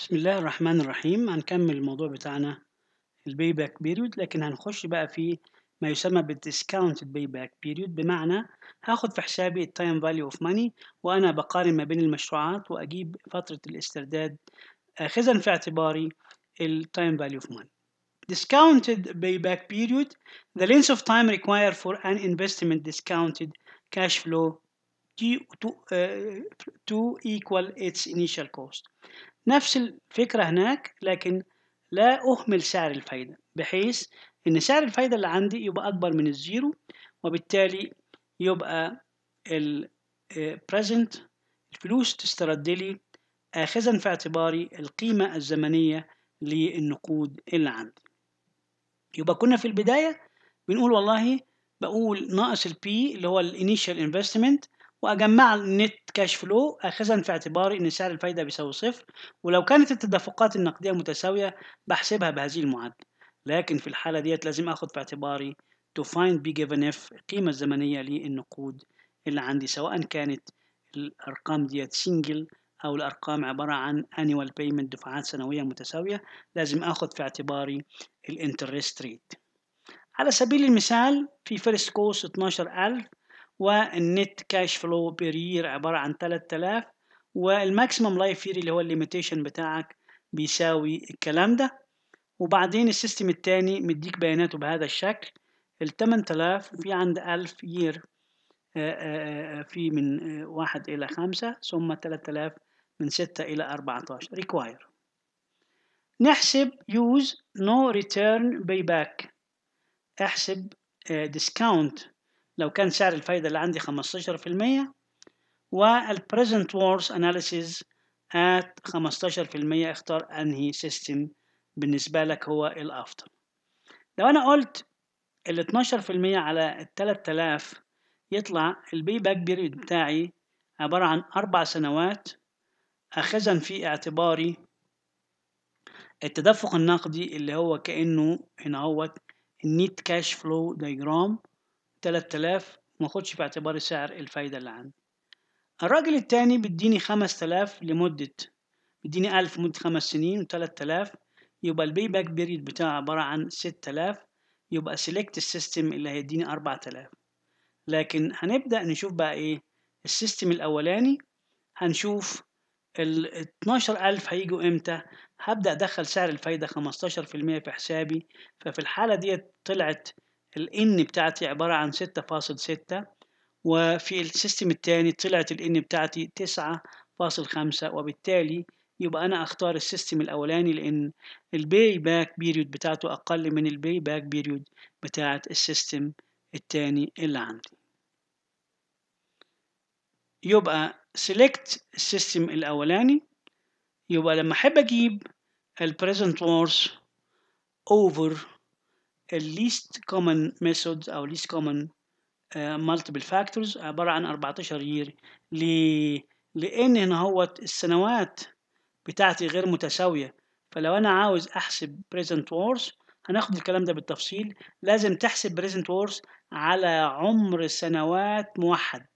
بسم الله الرحمن الرحيم هنكمل الموضوع بتاعنا الباي باك بيريود لكن هنخش بقى في ما يسمى بالديسكاونت باي باك بيريود بمعنى هاخد في حسابي التايم فاليو اوف ماني وانا بقارن ما بين المشروعات واجيب فتره الاسترداد اخذا آه، في اعتباري التايم فاليو اوف ماني discounted payback period the length of time required for an investment discounted cash flow to, uh, to equal its initial cost نفس الفكرة هناك لكن لا أهمل سعر الفايدة بحيث إن سعر الفايدة اللي عندي يبقى أكبر من الزيرو وبالتالي يبقى الـ آه، present الفلوس تسترد لي آخذا في اعتباري القيمة الزمنية للنقود اللي عندي يبقى كنا في البداية بنقول والله بقول ناقص البي اللي هو الانيشال انفستمنت واجمع النت كاش فلو اخذا في اعتباري ان سعر الفايده بيساوي صفر ولو كانت التدفقات النقديه متساويه بحسبها بهذه المعادله لكن في الحاله ديت لازم اخد في اعتباري to find b given f القيمه الزمنيه للنقود اللي عندي سواء كانت الارقام ديت سنجل او الارقام عباره عن annual payment دفعات سنويه متساويه لازم اخد في اعتباري الانترست ريت على سبيل المثال في فيرست كوست 12000 والنت كاش فلو بيرير عباره عن 3000 والماكسيمم لايف يير اللي هو الليميتيشن بتاعك بيساوي الكلام ده وبعدين السيستم الثاني مديك بياناته بهذا الشكل ال 8000 في عند 1000 يير آه، آه، آه، في من 1 إلى 5 ثم 3000 من 6 إلى 14 ريكواير نحسب use no return payback احسب discount لو كان سعر الفايدة اللي عندي 15% والبريزنت وورز اناليسيز at 15% اختار انهي سيستم بالنسبة لك هو الافضل لو انا قلت ال 12% على ال 3000 يطلع البي باك بيريد بتاعي عبارة عن أربع سنوات أخذا في اعتباري التدفق النقدي اللي هو كأنه هنا هو النيت كاش فلو دايجرام 3000 ما اخدش في اعتبار سعر الفايدة اللي عندي الراجل التاني بيديني 5000 لمدة بيديني 1000 لمدة 5 سنين و3000 يبقى البي باك بيريد بتاعه عبارة عن 6000 يبقى سيلكت السيستم اللي هيديني 4000 لكن هنبدأ نشوف بقى ايه السيستم الاولاني هنشوف ال 12000 هيجوا امتى هبدأ ادخل سعر الفايدة 15% في حسابي ففي الحالة ديت طلعت الان بتاعتي عبارة عن ستة فاصل ستة وفي السيستم التاني طلعت الان بتاعتي تسعة فاصل خمسة وبالتالي يبقى أنا أختار السيستم الأولاني لأن الباي باك بيريود بتاعته أقل من الباي باك بيريود بتاعة السيستم التاني اللي عندي يبقى select السيستم الأولاني يبقى لما أحب أجيب ال present wars over الليست كومن ميثودز او ليست كومن مالتيبل فاكتورز عباره عن 14 يير ليه لان هنا هو السنوات بتاعتي غير متساويه فلو انا عاوز احسب بريزنت وورز هناخد الكلام ده بالتفصيل لازم تحسب بريزنت وورز على عمر سنوات موحد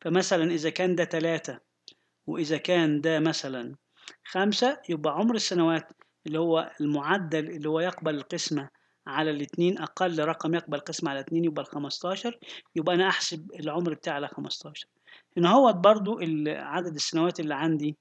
فمثلا اذا كان ده تلاتة واذا كان ده مثلا خمسة يبقى عمر السنوات اللي هو المعدل اللي هو يقبل القسمة على الاتنين أقل رقم يقبل قسم على اتنين يبقى الخمستاشر يبقى أنا أحسب العمر بتاعي على خمستاشر هنا هو برضو عدد السنوات اللي عندي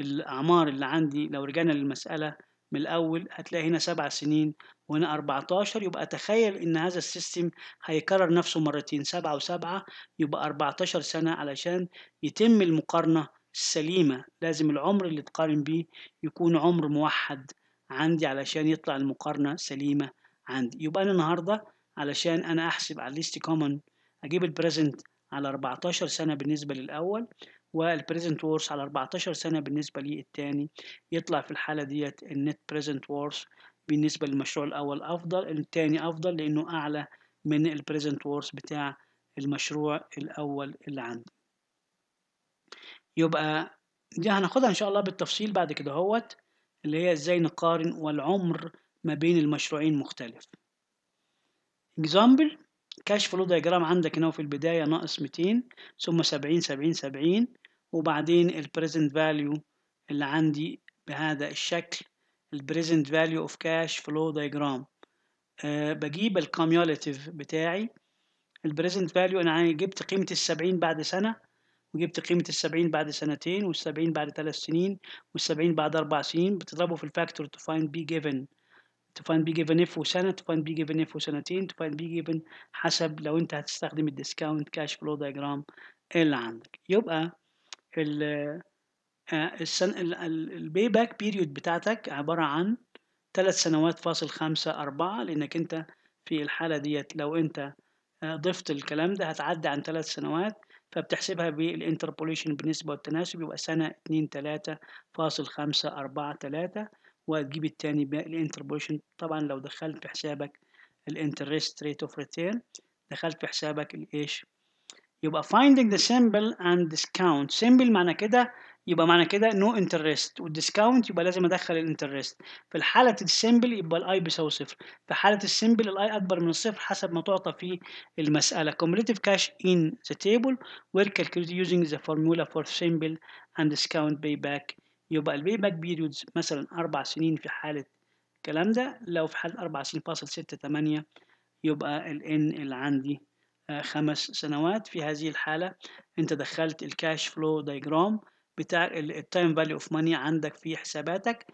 الأعمار اللي عندي لو رجعنا للمسألة من الأول هتلاقي هنا سبع سنين وهنا 14 يبقى تخيل إن هذا السيستم هيكرر نفسه مرتين سبعة وسبعة يبقى 14 سنة علشان يتم المقارنة السليمة لازم العمر اللي تقارن بيه يكون عمر موحد عندي علشان يطلع المقارنة سليمة عندي يبقى أنا النهاردة علشان أنا أحسب على الليست كومن أجيب البريزنت على 14 سنة بالنسبة للأول والبريزنت وورث على 14 سنة بالنسبة للثاني يطلع في الحالة ديت النت بريزنت وورث بالنسبة للمشروع الأول أفضل الثاني أفضل لأنه أعلى من البريزنت وورث بتاع المشروع الأول اللي عندي يبقى دي هناخدها إن شاء الله بالتفصيل بعد كده هوت اللي هي إزاي نقارن والعمر ما بين المشروعين مختلف example كاش فلو ديجرام عندك هنا في البداية ناقص 200 ثم 70 70 70 وبعدين البريزنت فاليو اللي عندي بهذا الشكل البريزنت فاليو اوف كاش فلو ديجرام بجيب الكوميوليتيف بتاعي البريزنت فاليو انا جبت قيمة السبعين بعد سنة وجبت قيمة السبعين بعد سنتين والسبعين بعد ثلاث سنين والسبعين بعد أربع سنين بتضربه في الفاكتور to find b given to find b given if وسنة to find b given if وسنتين to find b given حسب لو انت هتستخدم الديسكاونت كاش فلو دايجرام اللي عندك يبقى ال آه، السن البي باك بيريود بتاعتك عبارة عن ثلاث سنوات فاصل خمسة أربعة لأنك أنت في الحالة ديت لو أنت آه، ضفت الكلام ده هتعدي عن ثلاث سنوات فبتحسبها بالانتربوليشن بالنسبة والتناسب يبقى سنة اتنين تلاتة فاصل خمسة أربعة تلاتة وهتجيب التاني بالانتربوليشن طبعا لو دخلت في حسابك الانترست ريت اوف ريتيرن دخلت في حسابك الايش يبقى finding the simple and discount simple معنى كده يبقى معنى كده no interest والديسكاونت يبقى لازم ادخل الانترست في الحالة السيمبل يبقى الاي بيساوي صفر في حالة السيمبل الاي اكبر من الصفر حسب ما تعطى في المسألة cumulative cash in the table were calculated using the formula for simple and discount payback يبقى الباي باك بيريودز مثلا أربع سنين في حالة الكلام ده لو في حالة أربع سنين فاصل ستة تمانية يبقى ال N اللي عندي آه، خمس سنوات في هذه الحالة أنت دخلت الكاش فلو دايجرام بتاع التايم فاليو اوف ماني عندك في حساباتك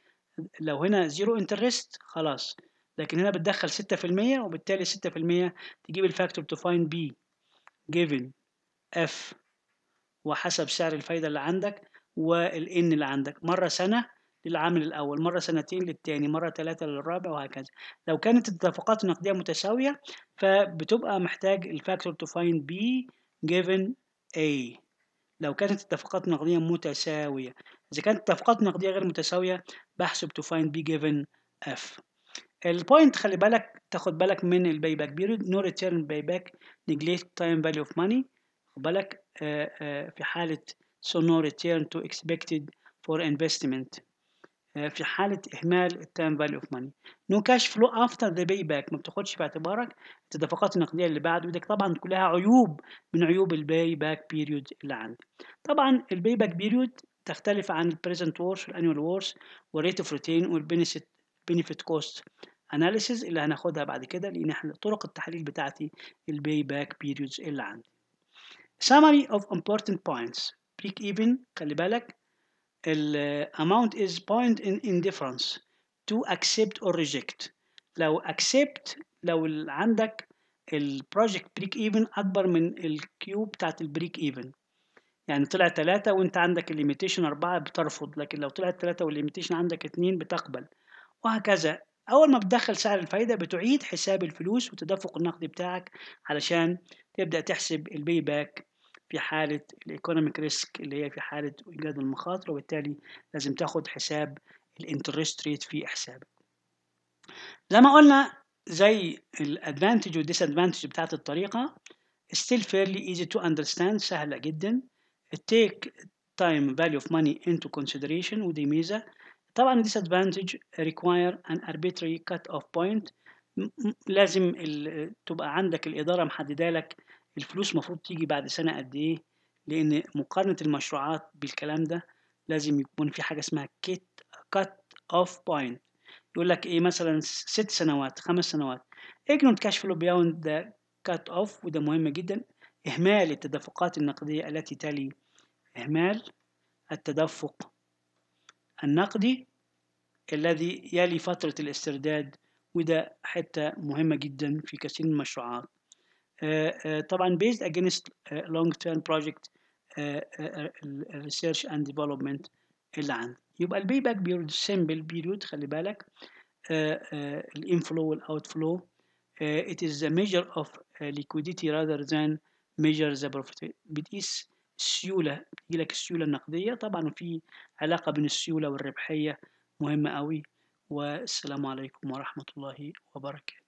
لو هنا زيرو انترست خلاص لكن هنا بتدخل ستة في المية وبالتالي ستة في المية تجيب الفاكتور تو فاين بي جيفن اف وحسب سعر الفايدة اللي عندك والان اللي عندك مرة سنة للعامل الأول مرة سنتين للثاني مرة ثلاثة للرابع وهكذا لو كانت التدفقات النقدية متساوية فبتبقى محتاج الفاكتور تو فايند بي جيفن A لو كانت التدفقات النقدية متساوية إذا كانت التدفقات النقدية غير متساوية بحسب تو فايند بي جيفن اف البوينت خلي بالك تاخد بالك من الباي باك بيريد نو ريتيرن باي باك نجليت تايم فاليو اوف ماني خد بالك آه، آه، في حالة so no return to expected for investment آه، في حالة إهمال التام فاليو اوف ماني نو كاش فلو افتر ذا باي باك ما بتاخدش في اعتبارك التدفقات النقدية اللي بعد ودك طبعا كلها عيوب من عيوب الباي باك بيريود اللي عندي طبعا الباي باك بيريود تختلف عن البريزنت وورث والانيوال وورث والريت اوف روتين والبينفيت بينفيت كوست اناليسيز اللي هناخدها بعد كده لان احنا طرق التحليل بتاعتي الباي باك بيريودز اللي عندي summary of important points بريك ايفن خلي بالك ال amount is point in indifference to accept or reject لو accept لو عندك البروجكت بريك ايفن اكبر من الكيو بتاعت البريك ايفن يعني طلع ثلاثة وانت عندك الليميتيشن أربعة بترفض لكن لو طلعت ثلاثة والليميتيشن عندك اتنين بتقبل وهكذا أول ما بتدخل سعر الفايدة بتعيد حساب الفلوس وتدفق النقد بتاعك علشان تبدأ تحسب الباي باك في حالة الايكونوميك ريسك اللي هي في حالة إيجاد المخاطر وبالتالي لازم تاخد حساب الانترست ريت في حسابك زي ما قلنا زي الادفانتج والديسادفانتج بتاعت الطريقة still fairly easy to understand سهلة جدا take time value of money into consideration ودي ميزة طبعا disadvantage require an arbitrary cut off point لازم تبقى عندك الإدارة محددة لك الفلوس مفروض تيجي بعد سنة قد إيه لأن مقارنة المشروعات بالكلام ده لازم يكون في حاجة اسمها كيت كات أوف بوينت يقول لك إيه مثلا ست سنوات خمس سنوات اجنون كاش فلو بيوند ذا كات أوف وده مهم جدا إهمال التدفقات النقدية التي تلي إهمال التدفق النقدي الذي يلي فترة الاسترداد وده حتة مهمة جدا في كثير من المشروعات آه، آه، طبعا based against آه، long term project research and development اللي عندي يبقى البي باك بيريود سمبل بيريود خلي بالك الانفلو والاوتفلو ات از ذا ميجر اوف ليكويديتي راذر ذان ميجر ذا بروفيت بتقيس السيولة بتجي لك السيولة النقدية طبعا في علاقة بين السيولة والربحية مهمة قوي والسلام عليكم ورحمة الله وبركاته